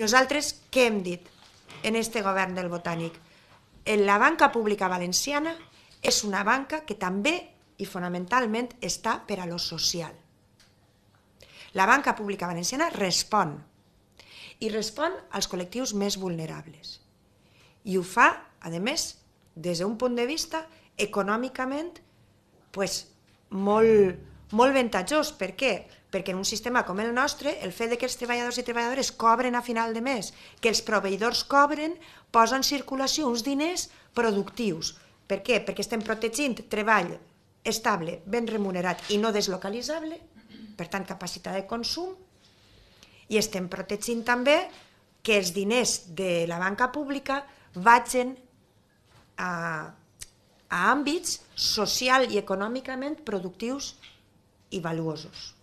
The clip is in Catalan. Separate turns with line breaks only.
Nosaltres què hem dit en este govern del Botànic? En la banca pública valenciana és una banca que també i fonamentalment està per a lo social. La banca pública valenciana respon i respon als col·lectius més vulnerables. I ho fa, a més, des d'un punt de vista econòmicament pues, molt, molt ventajós. Per què? Perquè en un sistema com el nostre, el fet de que els treballadors i treballadores cobren a final de mes, que els proveïdors cobren, posa en circulació uns diners productius. Per què? Perquè estem protegint treball estable, ben remunerat i no deslocalitzable, per tant capacitat de consum, i estem protegint també que els diners de la banca pública vagin a, a àmbits social i econòmicament productius
y valuosos.